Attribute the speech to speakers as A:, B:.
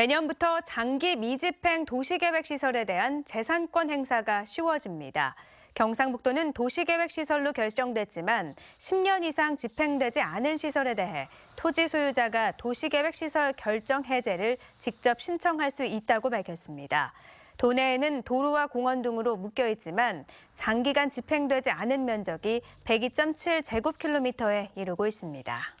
A: 내년부터 장기 미집행 도시계획시설에 대한 재산권 행사가 쉬워집니다. 경상북도는 도시계획시설로 결정됐지만 10년 이상 집행되지 않은 시설에 대해 토지 소유자가 도시계획시설 결정 해제를 직접 신청할 수 있다고 밝혔습니다. 도내에는 도로와 공원 등으로 묶여 있지만 장기간 집행되지 않은 면적이 102.7제곱킬로미터에 이르고 있습니다.